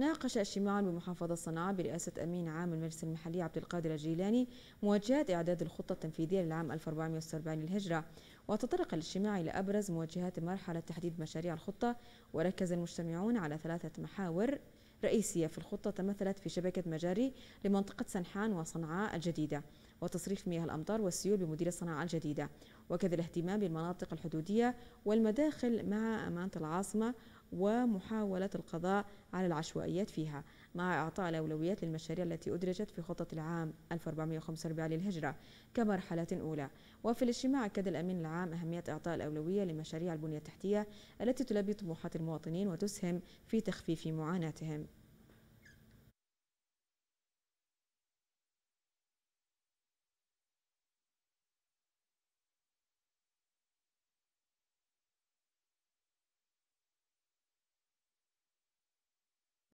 ناقش اجتماع بمحافظة صنعاء برئاسة أمين عام المجلس المحلي عبد القادر الجيلاني مواجهات إعداد الخطة التنفيذية للعام 1440 للهجرة وتطرق الاجتماع إلى أبرز مواجهات المرحلة تحديد مشاريع الخطة وركز المجتمعون على ثلاثة محاور رئيسية في الخطة تمثلت في شبكة مجاري لمنطقة سنحان وصنعاء الجديدة وتصريف مياه الأمطار والسيول بمدير صنعاء الجديدة وكذا الاهتمام بالمناطق الحدودية والمداخل مع أمانة العاصمة ومحاولة القضاء على العشوائيات فيها مع إعطاء الأولويات للمشاريع التي أدرجت في خطة العام 1445 للهجرة كمرحلة أولى وفي الاجتماع أكد الأمين العام أهمية إعطاء الأولوية لمشاريع البنية التحتية التي تلبي طموحات المواطنين وتسهم في تخفيف معاناتهم